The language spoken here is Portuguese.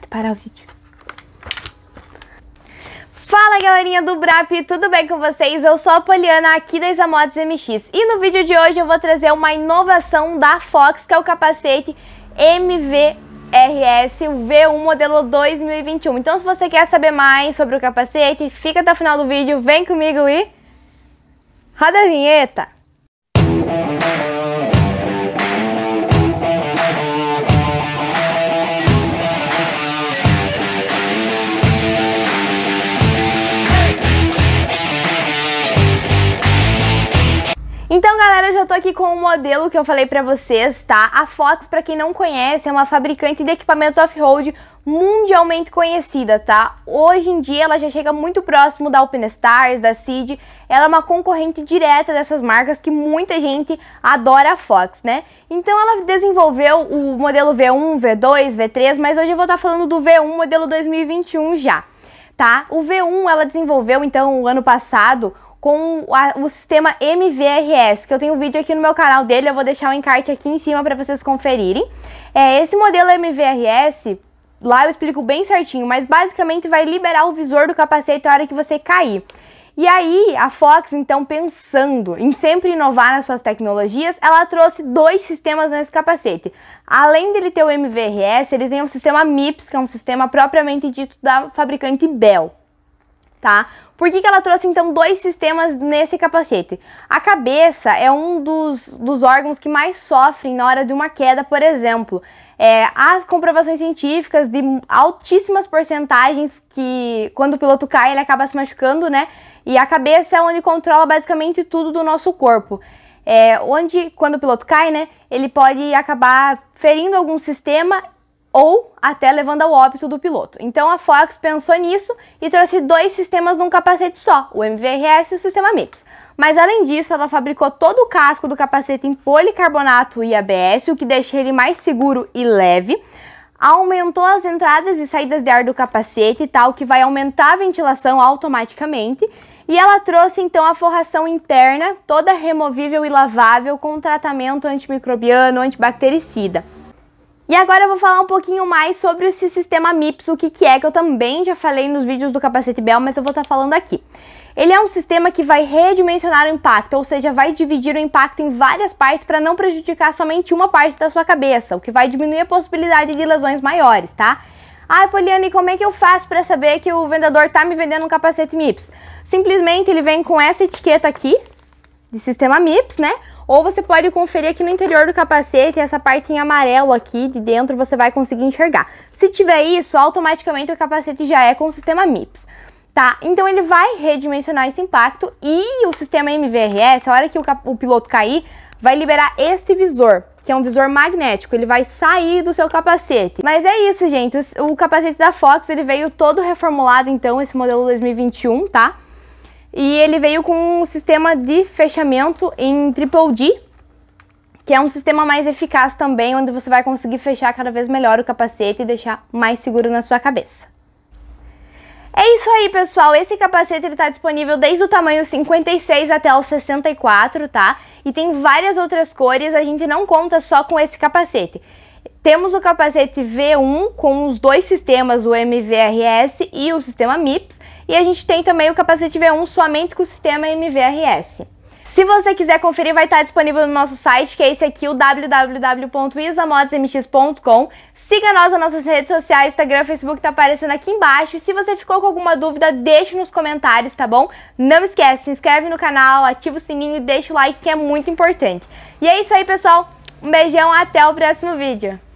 Pode parar o vídeo. Fala galerinha do BRAP, tudo bem com vocês? Eu sou a Poliana aqui da Isamotes MX e no vídeo de hoje eu vou trazer uma inovação da Fox que é o capacete MV RS V1 modelo 2021. Então se você quer saber mais sobre o capacete, fica até o final do vídeo, vem comigo e roda a vinheta! eu tô aqui com o um modelo que eu falei pra vocês, tá? A Fox, pra quem não conhece, é uma fabricante de equipamentos off-road mundialmente conhecida, tá? Hoje em dia ela já chega muito próximo da Stars, da Seed, ela é uma concorrente direta dessas marcas que muita gente adora a Fox, né? Então ela desenvolveu o modelo V1, V2, V3, mas hoje eu vou estar tá falando do V1 modelo 2021 já, tá? O V1 ela desenvolveu então o ano passado com o sistema MVRS, que eu tenho um vídeo aqui no meu canal dele, eu vou deixar o um encarte aqui em cima para vocês conferirem. É, esse modelo MVRS, lá eu explico bem certinho, mas basicamente vai liberar o visor do capacete na hora que você cair. E aí, a Fox, então, pensando em sempre inovar nas suas tecnologias, ela trouxe dois sistemas nesse capacete. Além dele ter o MVRS, ele tem um sistema MIPS, que é um sistema propriamente dito da fabricante Bell tá? Por que, que ela trouxe então dois sistemas nesse capacete? A cabeça é um dos, dos órgãos que mais sofrem na hora de uma queda, por exemplo. É, há comprovações científicas de altíssimas porcentagens que quando o piloto cai ele acaba se machucando, né? E a cabeça é onde controla basicamente tudo do nosso corpo. É, onde, quando o piloto cai, né, ele pode acabar ferindo algum sistema ou até levando ao óbito do piloto. Então a Fox pensou nisso e trouxe dois sistemas num capacete só, o MVRS e o sistema MIPS. Mas além disso, ela fabricou todo o casco do capacete em policarbonato e ABS, o que deixa ele mais seguro e leve. Aumentou as entradas e saídas de ar do capacete, tal que vai aumentar a ventilação automaticamente. E ela trouxe então a forração interna, toda removível e lavável, com tratamento antimicrobiano, antibactericida. E agora eu vou falar um pouquinho mais sobre esse sistema MIPS, o que, que é, que eu também já falei nos vídeos do capacete Bell, mas eu vou estar tá falando aqui. Ele é um sistema que vai redimensionar o impacto, ou seja, vai dividir o impacto em várias partes para não prejudicar somente uma parte da sua cabeça, o que vai diminuir a possibilidade de lesões maiores, tá? Ai, Poliane, como é que eu faço para saber que o vendedor tá me vendendo um capacete MIPS? Simplesmente ele vem com essa etiqueta aqui, de sistema MIPS, né? Ou você pode conferir aqui no interior do capacete, essa parte em amarelo aqui de dentro você vai conseguir enxergar. Se tiver isso, automaticamente o capacete já é com o sistema MIPS. Tá? Então ele vai redimensionar esse impacto e o sistema MVRS, a hora que o, o piloto cair, vai liberar este visor, que é um visor magnético, ele vai sair do seu capacete. Mas é isso, gente, o, o capacete da Fox, ele veio todo reformulado, então, esse modelo 2021, tá? E ele veio com um sistema de fechamento em triple D, que é um sistema mais eficaz também, onde você vai conseguir fechar cada vez melhor o capacete e deixar mais seguro na sua cabeça. É isso aí, pessoal. Esse capacete ele tá disponível desde o tamanho 56 até o 64, tá? E tem várias outras cores, a gente não conta só com esse capacete. Temos o capacete V1 com os dois sistemas, o MVRS e o sistema MIPS, e a gente tem também o capacete V1 somente com o sistema MVRS. Se você quiser conferir, vai estar disponível no nosso site, que é esse aqui, o www.isamodesmx.com. Siga nós nas nossas redes sociais, Instagram, Facebook, tá aparecendo aqui embaixo. E se você ficou com alguma dúvida, deixe nos comentários, tá bom? Não esquece, se inscreve no canal, ativa o sininho e deixa o like, que é muito importante. E é isso aí, pessoal. Um beijão, até o próximo vídeo.